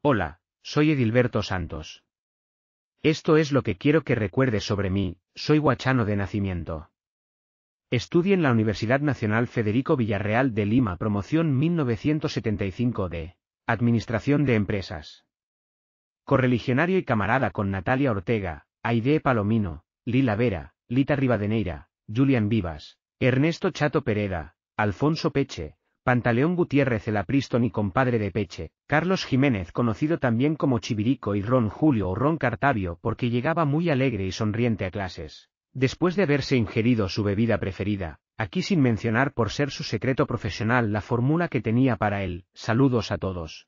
Hola, soy Edilberto Santos. Esto es lo que quiero que recuerde sobre mí, soy guachano de nacimiento. Estudié en la Universidad Nacional Federico Villarreal de Lima, promoción 1975 de Administración de Empresas. Correligionario y camarada con Natalia Ortega, Aide Palomino, Lila Vera, Lita Rivadeneira, Julian Vivas, Ernesto Chato Pereda, Alfonso Peche, Pantaleón Gutiérrez el Apriston y compadre de Peche, Carlos Jiménez conocido también como Chivirico y Ron Julio o Ron Cartavio porque llegaba muy alegre y sonriente a clases. Después de haberse ingerido su bebida preferida, aquí sin mencionar por ser su secreto profesional la fórmula que tenía para él, saludos a todos.